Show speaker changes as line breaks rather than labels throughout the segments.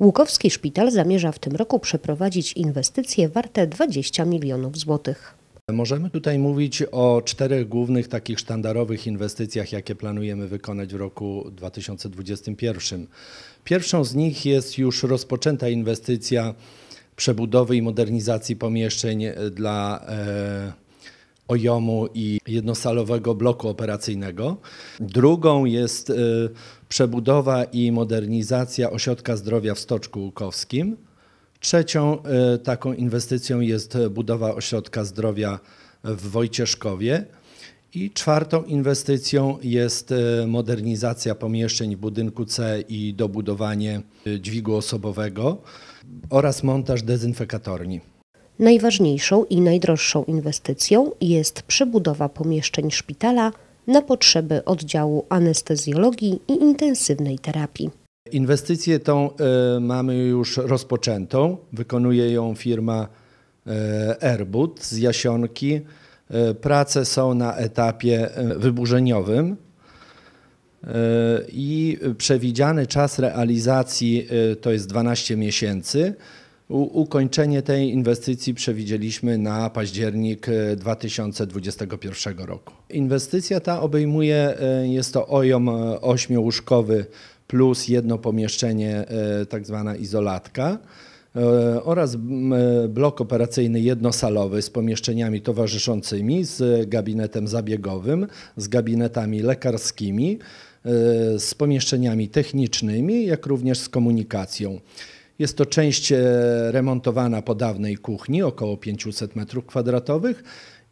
Łukowski Szpital zamierza w tym roku przeprowadzić inwestycje warte 20 milionów złotych.
Możemy tutaj mówić o czterech głównych takich sztandarowych inwestycjach, jakie planujemy wykonać w roku 2021. Pierwszą z nich jest już rozpoczęta inwestycja przebudowy i modernizacji pomieszczeń dla e, ojomu i jednosalowego bloku operacyjnego. Drugą jest y, przebudowa i modernizacja ośrodka zdrowia w Stoczku Łukowskim. Trzecią y, taką inwestycją jest budowa ośrodka zdrowia w Wojcieszkowie. I czwartą inwestycją jest y, modernizacja pomieszczeń w budynku C i dobudowanie dźwigu osobowego oraz montaż dezynfekatorni.
Najważniejszą i najdroższą inwestycją jest przebudowa pomieszczeń szpitala na potrzeby oddziału anestezjologii i intensywnej terapii.
Inwestycję tą y, mamy już rozpoczętą. Wykonuje ją firma y, z Jasionki. Y, prace są na etapie wyburzeniowym i przewidziany czas realizacji to jest 12 miesięcy. Ukończenie tej inwestycji przewidzieliśmy na październik 2021 e, roku. Inwestycja ta obejmuje, e, jest to ojom e, ośmiołóżkowy plus jedno pomieszczenie, tak zwana izolatka oraz blok operacyjny jednosalowy z pomieszczeniami towarzyszącymi, z gabinetem zabiegowym, z gabinetami lekarskimi, z pomieszczeniami technicznymi, jak również z komunikacją. Jest to część e, remontowana po dawnej kuchni, około 500 m2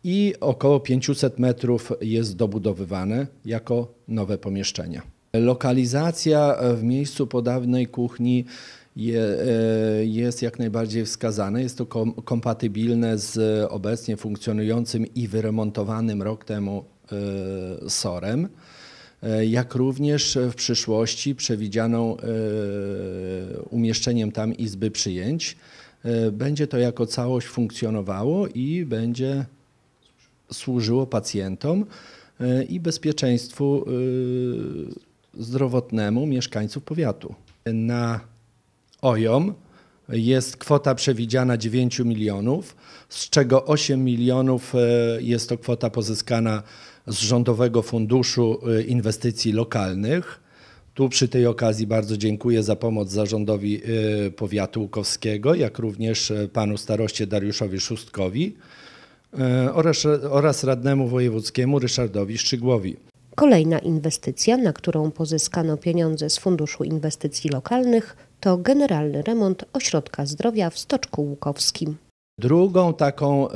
i około 500 metrów jest dobudowywane jako nowe pomieszczenia. Lokalizacja e, w miejscu po dawnej kuchni e, jest jak najbardziej wskazane. Jest to kom kompatybilne z obecnie funkcjonującym i wyremontowanym rok temu yy, SOR-em. E, jak również w przyszłości przewidzianą e, umieszczeniem tam izby przyjęć. E, będzie to jako całość funkcjonowało i będzie służyło pacjentom i bezpieczeństwu zdrowotnemu mieszkańców powiatu. Na OJOM jest kwota przewidziana 9 milionów, z czego 8 milionów jest to kwota pozyskana z Rządowego Funduszu y, Inwestycji Lokalnych. Tu przy tej okazji bardzo dziękuję za pomoc zarządowi y, powiatu łukowskiego, jak również y, panu staroście Dariuszowi Szóstkowi oraz, oraz radnemu wojewódzkiemu Ryszardowi Szczygłowi.
Kolejna inwestycja, na którą pozyskano pieniądze z Funduszu Inwestycji Lokalnych, to generalny remont ośrodka zdrowia w Stoczku Łukowskim.
Drugą taką e,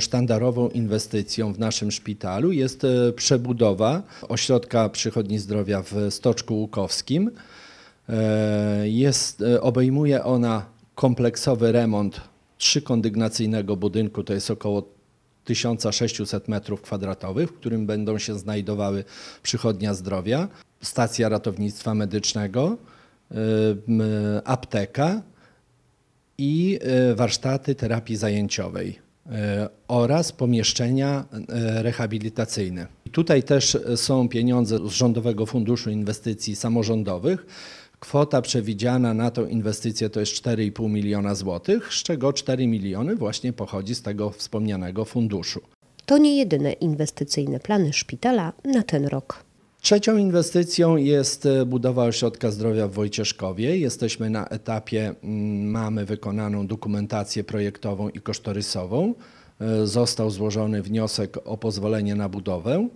sztandarową inwestycją w naszym szpitalu jest e, przebudowa ośrodka przychodni zdrowia w Stoczku Łukowskim. E, jest, obejmuje ona kompleksowy remont trzykondygnacyjnego budynku, to jest około 1600 m2, w którym będą się znajdowały przychodnia zdrowia, stacja ratownictwa medycznego, apteka, i e, warsztaty terapii zajęciowej e, oraz pomieszczenia e, rehabilitacyjne. Tutaj też są pieniądze z Rządowego Funduszu Inwestycji Samorządowych. Kwota przewidziana na tą inwestycję to jest 4,5 miliona złotych, z czego 4 miliony właśnie pochodzi z tego wspomnianego funduszu.
To nie jedyne inwestycyjne plany szpitala na ten rok.
Trzecią inwestycją jest e, budowa ośrodka zdrowia w Wojcieszkowie. Jesteśmy na etapie, mm, mamy wykonaną dokumentację projektową i kosztorysową. E, został złożony wniosek o pozwolenie na budowę.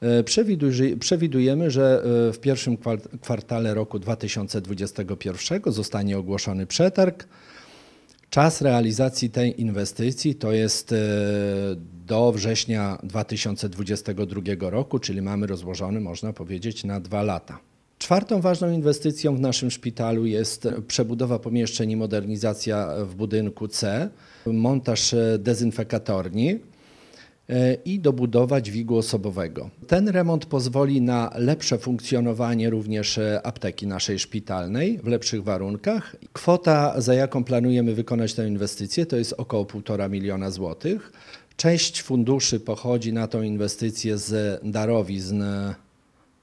E, przewidujemy, że w pierwszym kwartale roku 2021 zostanie ogłoszony przetarg. Czas realizacji tej inwestycji to jest e, do września 2022 roku, czyli mamy rozłożony, można powiedzieć, na dwa lata. Czwartą ważną inwestycją w naszym szpitalu jest przebudowa pomieszczeń i modernizacja w budynku C, montaż e, dezynfekatorni, E, i dobudować wigu osobowego. Ten remont pozwoli na lepsze funkcjonowanie również e, apteki naszej szpitalnej w lepszych warunkach. Kwota, za jaką planujemy wykonać tę inwestycję, to jest około 1,5 miliona złotych. Część funduszy pochodzi na tą inwestycję z darowizn,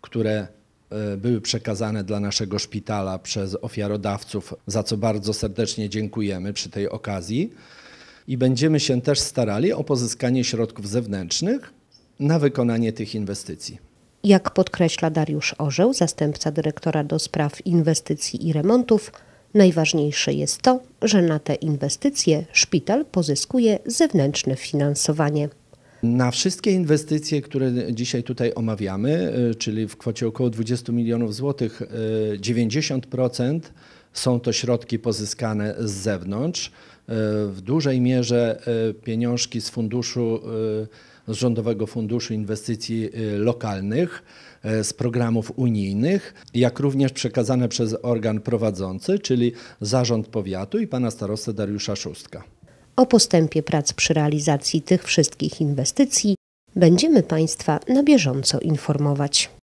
które e, były przekazane dla naszego szpitala przez ofiarodawców, za co bardzo serdecznie dziękujemy przy tej okazji i będziemy się też starali o pozyskanie środków zewnętrznych na wykonanie tych inwestycji.
Jak podkreśla Dariusz Orzeł, zastępca dyrektora do spraw inwestycji i remontów, najważniejsze jest to, że na te inwestycje szpital pozyskuje zewnętrzne finansowanie.
Na wszystkie inwestycje, które dzisiaj tutaj omawiamy, y, czyli w kwocie około 20 milionów złotych, 90% y, są to środki pozyskane z zewnątrz. E, w dużej mierze e, pieniążki z funduszu, e, z Rządowego Funduszu Inwestycji Lokalnych, z programów unijnych, jak również przekazane przez organ prowadzący, czyli Zarząd Powiatu i pana starostę Dariusza Szóstka.
O postępie prac przy realizacji tych wszystkich inwestycji będziemy Państwa na bieżąco informować.